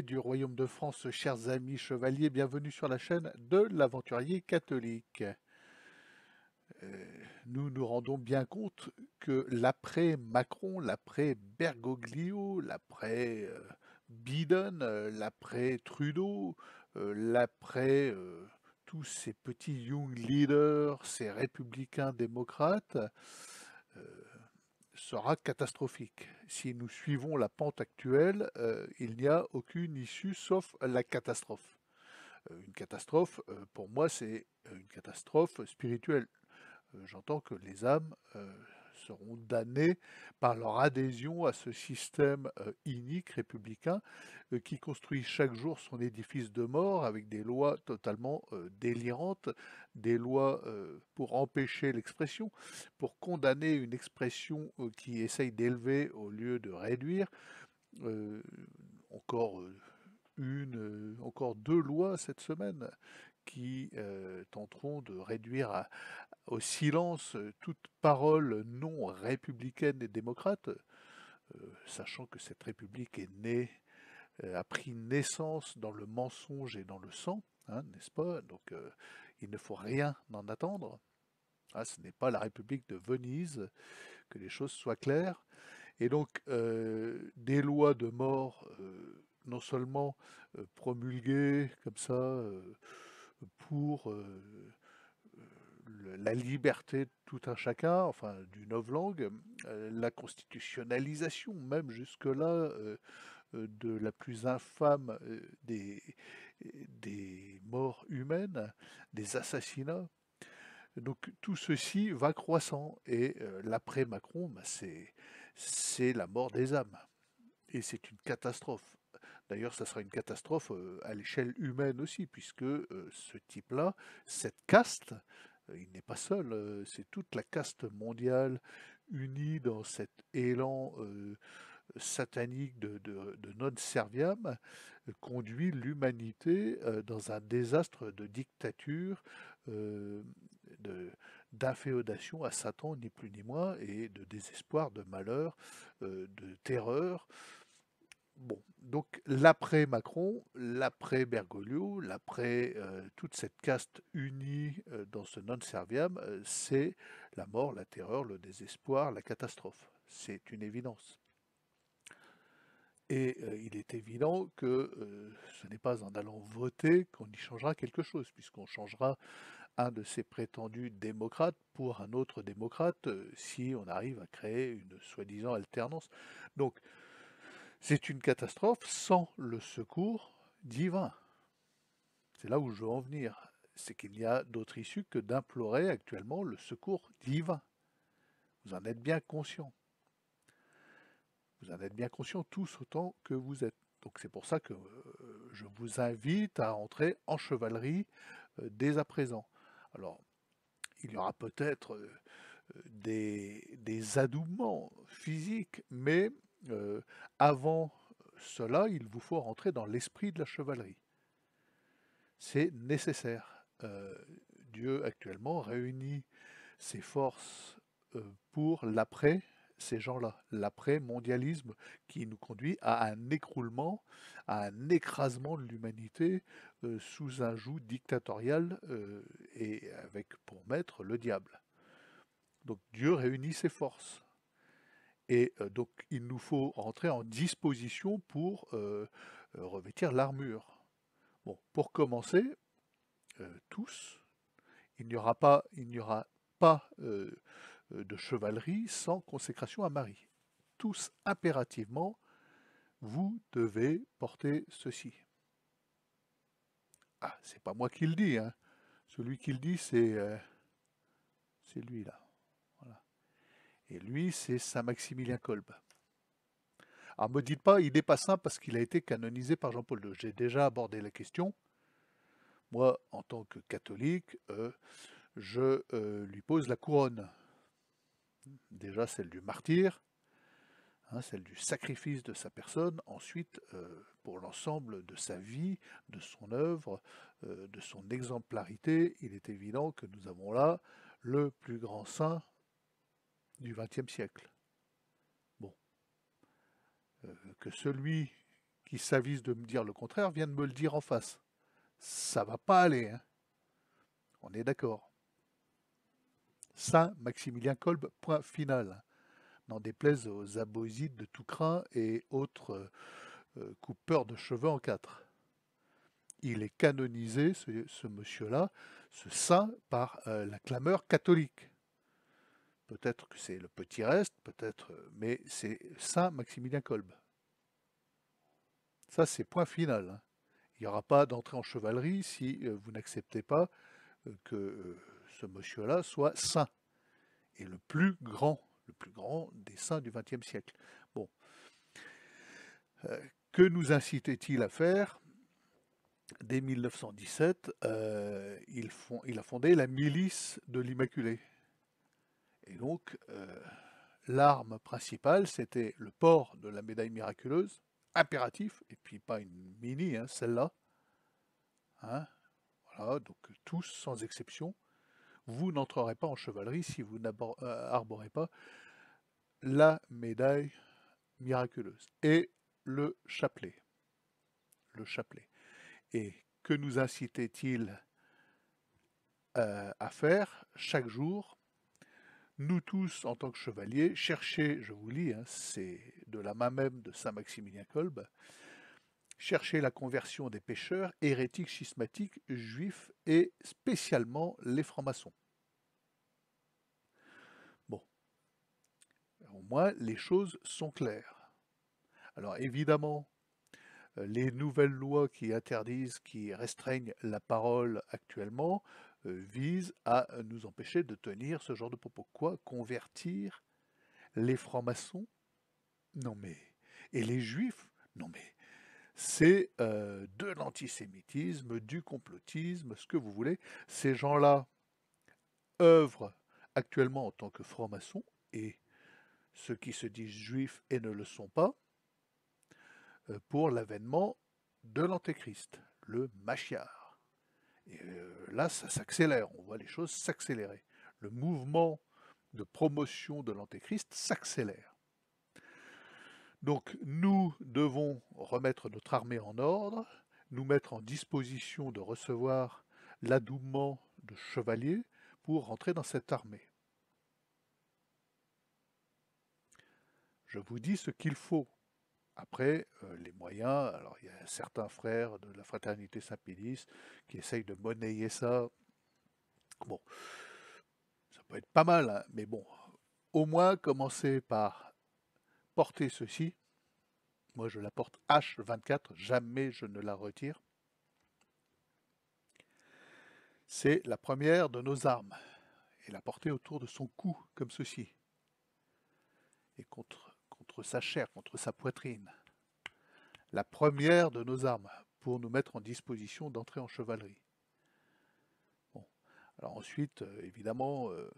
du royaume de France, chers amis chevaliers. Bienvenue sur la chaîne de l'aventurier catholique. Euh, nous nous rendons bien compte que l'après Macron, l'après Bergoglio, l'après euh, Biden, euh, l'après Trudeau, l'après tous ces petits young leaders, ces républicains démocrates, sera catastrophique. Si nous suivons la pente actuelle, euh, il n'y a aucune issue sauf la catastrophe. Euh, une catastrophe, euh, pour moi, c'est une catastrophe spirituelle. J'entends que les âmes seront damnés par leur adhésion à ce système euh, inique républicain euh, qui construit chaque jour son édifice de mort avec des lois totalement euh, délirantes, des lois pour empêcher l'expression, pour condamner une expression qui essaye d'élever au lieu de réduire. encore une, encore deux lois cette semaine qui euh, tenteront de réduire au silence euh, toute parole non républicaine et démocrate, euh, sachant que cette République est née, a pris naissance dans le mensonge et dans le sang, hein, n'est-ce pas Donc il ne faut rien en attendre. Ah, ce n'est pas la République de Venise, que les choses soient claires. Et donc, des lois de mort, non seulement promulguées comme ça, pour euh, la liberté de tout un chacun, enfin d'une langue, euh, la constitutionnalisation même jusque-là euh, de la plus infâme des, des morts humaines, des assassinats. Donc tout ceci va croissant et l'après Macron, bah, c'est la mort des âmes. Et c'est une catastrophe. D'ailleurs, ça sera une catastrophe euh, à l'échelle humaine aussi, puisque euh, ce type-là, cette caste, euh, il n'est pas seul, c'est toute la caste mondiale unie dans cet élan satanique de, non serviam conduit l'humanité dans un désastre de dictature, d'inféodation à Satan, ni plus ni moins, et de désespoir, de malheur, de terreur. Bon, donc l'après Macron, l'après Bergoglio, l'après euh, toute cette caste unie euh, dans ce non serviam, euh, c'est la mort, la terreur, le désespoir, la catastrophe. C'est une évidence. Et il est évident que ce n'est pas en allant voter qu'on y changera quelque chose, puisqu'on changera un de ces prétendus démocrates pour un autre démocrate si on arrive à créer une soi-disant alternance. Donc, c'est une catastrophe sans le secours divin. C'est là où je veux en venir. C'est qu'il n'y a d'autre issue que d'implorer actuellement le secours divin. Vous en êtes bien conscient. Vous en êtes bien conscient tous autant que vous êtes. Donc c'est pour ça que euh, je vous invite à entrer en chevalerie euh, dès à présent. Alors, il y aura peut-être euh, des, des adoubements physiques, mais euh, avant cela, il vous faut rentrer dans l'esprit de la chevalerie. C'est nécessaire. Euh, Dieu actuellement réunit ses forces euh, pour l'après ces gens-là, l'après-mondialisme qui nous conduit à un écroulement, à un écrasement de l'humanité sous un joug dictatorial et avec pour maître le diable. Donc Dieu réunit ses forces. Et euh, donc il nous faut rentrer en disposition pour euh, euh, revêtir l'armure. Bon, pour commencer, tous, il n'y aura pas, de chevalerie sans consécration à Marie. Tous impérativement, vous devez porter ceci. Ah, c'est pas moi qui le dis, hein. celui qui le dit, c'est c'est lui là. Et lui, c'est Saint Maximilien Kolb. Alors ne me dites pas, il n'est pas saint parce qu'il a été canonisé par Jean-Paul II. J'ai déjà abordé la question. Moi, en tant que catholique, euh, je euh, lui pose la couronne. Déjà celle du martyr, hein, celle du sacrifice de sa personne, ensuite euh, pour l'ensemble de sa vie, de son œuvre, de son exemplarité, il est évident que nous avons là le plus grand saint du XXe siècle. Bon. Euh, que celui qui s'avise de me dire le contraire vienne me le dire en face. Ça va pas aller. Hein. On est d'accord. Saint Maximilien Kolb, point final. N'en déplaise aux aboisides de tout et autres euh, euh, coupeurs de cheveux en quatre. Il est canonisé, ce, monsieur-là, ce saint, par la clameur catholique. Peut-être que c'est le petit reste, peut-être, euh, mais c'est saint Maximilien Kolb. Ça, c'est point final. Hein. Il n'y aura pas d'entrée en chevalerie si euh, vous n'acceptez pas euh, que ce monsieur-là soit saint, et le plus grand, le plus grand des saints du XXe siècle. Bon. Que nous incitait-il à faire Dès 1917, il, il a fondé la milice de l'Immaculée. Et donc, euh, l'arme principale, c'était le port de la médaille miraculeuse, impératif, et puis pas une mini, hein, celle-là. Hein. voilà, donc tous, sans exception, vous n'entrerez pas en chevalerie si vous n'arborez euh, pas la médaille miraculeuse et le chapelet. Le chapelet. Et que nous incitait-il euh, à faire chaque jour nous tous, en tant que chevaliers, chercher, je vous lis, hein, c'est de la main même de saint Maximilien Kolb, chercher la conversion des pêcheurs, hérétiques, schismatiques, juifs et spécialement les francs-maçons. Bon, au moins les choses sont claires. Alors évidemment, euh, les nouvelles lois qui interdisent, qui restreignent la parole actuellement euh, vise à euh, nous empêcher de tenir ce genre de propos. Quoi Convertir les francs-maçons Non mais. Et les juifs Non mais. C'est euh, de l'antisémitisme, du complotisme, ce que vous voulez. Ces gens-là œuvrent actuellement en tant que francs-maçons et ceux qui se disent juifs et ne le sont pas pour l'avènement de l'antéchrist, le machiar. Et euh, là, ça s'accélère, on voit les choses s'accélérer. Le mouvement de promotion de l'Antéchrist s'accélère. Donc nous devons remettre notre armée en ordre, nous mettre en disposition de recevoir l'adoubement de chevaliers pour rentrer dans cette armée. Je vous dis ce qu'il faut après, euh, les moyens, alors il y a certains frères de la fraternité Saint-Pélis qui essayent de monnayer ça. Bon, ça peut être pas mal, hein, mais bon, au moins commencer par porter ceci. Moi, je la porte H24, jamais je ne la retire. C'est la première de nos armes, et la porter autour de son cou, comme ceci. Et contre sa chair, contre sa poitrine, la première de nos armes pour nous mettre en disposition d'entrer en chevalerie. Alors ensuite, euh, évidemment, euh,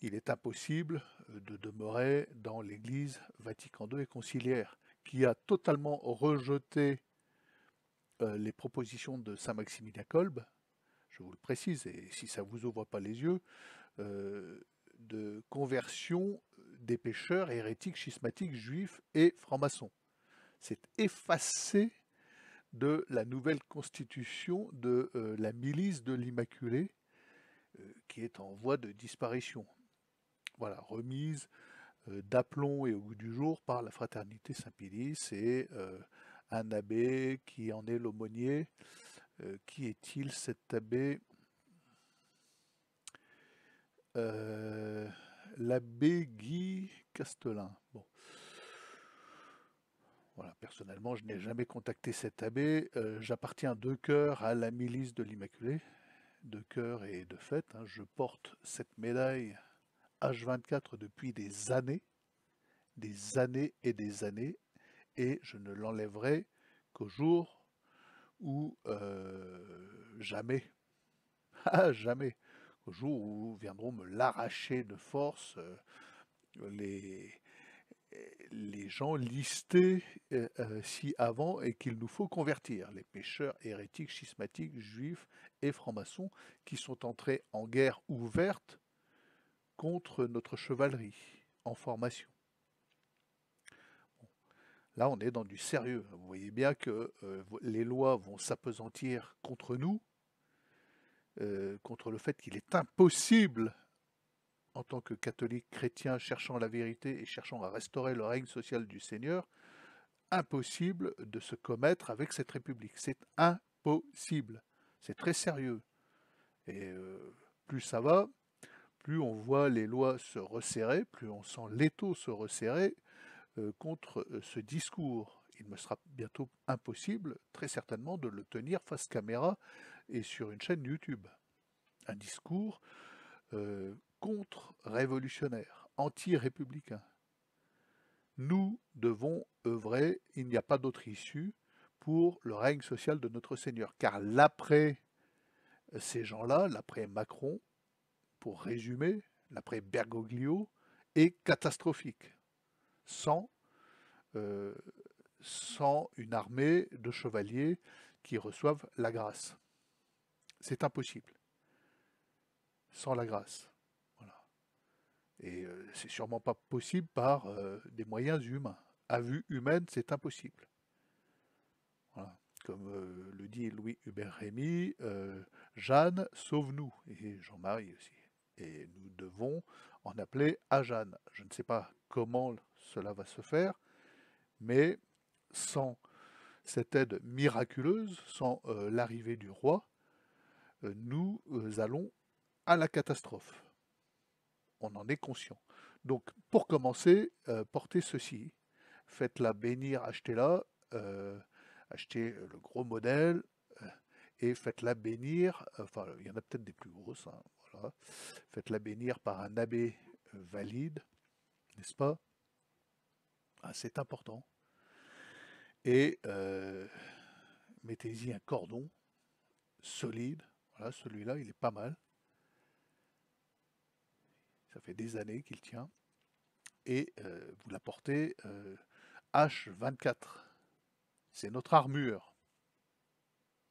il est impossible euh, de demeurer dans l'Église Vatican II et conciliaire, qui a totalement rejeté les propositions de Saint Maximilien Kolb, je vous le précise, et si ça ne vous ouvre pas les yeux, de conversion des pêcheurs, hérétiques, schismatiques, juifs et francs-maçons. C'est effacé de la nouvelle constitution de euh, la milice de l'Immaculée, euh, qui est en voie de disparition. Voilà, remise euh, d'aplomb et au goût du jour par la fraternité saint pilice et un abbé qui en est l'aumônier. qui est-il cet abbé l'abbé Guy Castelin. Bon. Voilà, personnellement, je n'ai jamais contacté cet abbé. Euh, j'appartiens de cœur à la milice de l'Immaculée, de cœur et de fait. Hein. je porte cette médaille H24 depuis des années, des années et des années, et je ne l'enlèverai qu'au jour où euh, jamais, ah, jamais, au jour où viendront me l'arracher de force euh, les, les gens listés euh, euh, ci si avant et qu'il nous faut convertir, les pêcheurs, hérétiques, schismatiques, juifs et francs-maçons qui sont entrés en guerre ouverte contre notre chevalerie en formation. Là, on est dans du sérieux. Vous voyez bien que les lois vont s'apesantir contre nous, euh, contre le fait qu'il est impossible, en tant que catholique chrétien cherchant la vérité et cherchant à restaurer le règne social du Seigneur, impossible de se commettre avec cette République. C'est impossible. C'est très sérieux. Et euh, plus ça va, plus on voit les lois se resserrer, plus on sent l'étau se resserrer euh, contre ce discours. Il me sera bientôt impossible, très certainement, de le tenir face caméra et sur une chaîne YouTube. Un discours euh, contre-révolutionnaire, anti-républicain. Nous devons œuvrer, il n'y a pas d'autre issue, pour le règne social de notre Seigneur. Car l'après euh, ces gens-là, l'après Macron, pour résumer, l'après Bergoglio, est catastrophique. Sans, euh, sans une armée de chevaliers qui reçoivent la grâce. C'est impossible. Sans la grâce. Et euh, c'est sûrement pas possible par euh, des moyens humains. À vue humaine, c'est impossible. Comme euh, le dit Louis Hubert Rémy, Jeanne sauve-nous, et Jean-Marie aussi. Et nous devons en appeler à Jeanne. Je ne sais pas comment cela va se faire, mais sans cette aide miraculeuse, sans l'arrivée du roi, euh, nous euh, allons à la catastrophe. On en est conscient. Donc, pour commencer, euh, portez ceci. Faites-la bénir, achetez-la, achetez le gros modèle, et faites-la bénir, enfin, il y en a peut-être des plus grosses, hein, voilà. Faites-la bénir par un abbé valide, n'est-ce pas ah, C'est important. Et mettez-y un cordon solide, ah, celui-là, il est pas mal. Ça fait des années qu'il tient. Et euh, vous la portez H24. C'est notre armure.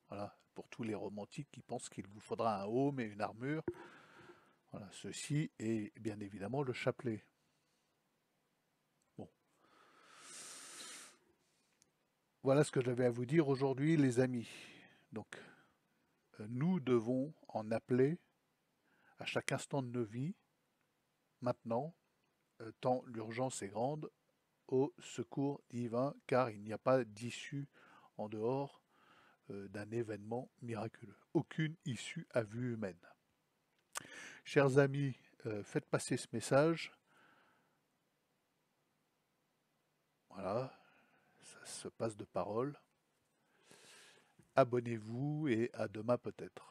Voilà, pour tous les romantiques qui pensent qu'il vous faudra un home et une armure. Voilà, ceci est bien évidemment le chapelet. Bon. Voilà ce que j'avais à vous dire aujourd'hui, les amis. Donc, nous devons en appeler à chaque instant de nos vies, maintenant, euh, tant l'urgence est grande, au secours divin, car il n'y a pas d'issue en dehors euh, d'un événement miraculeux. Aucune issue à vue humaine. Chers amis, euh, faites passer ce message. Voilà, ça se passe de parole abonnez-vous et à demain peut-être.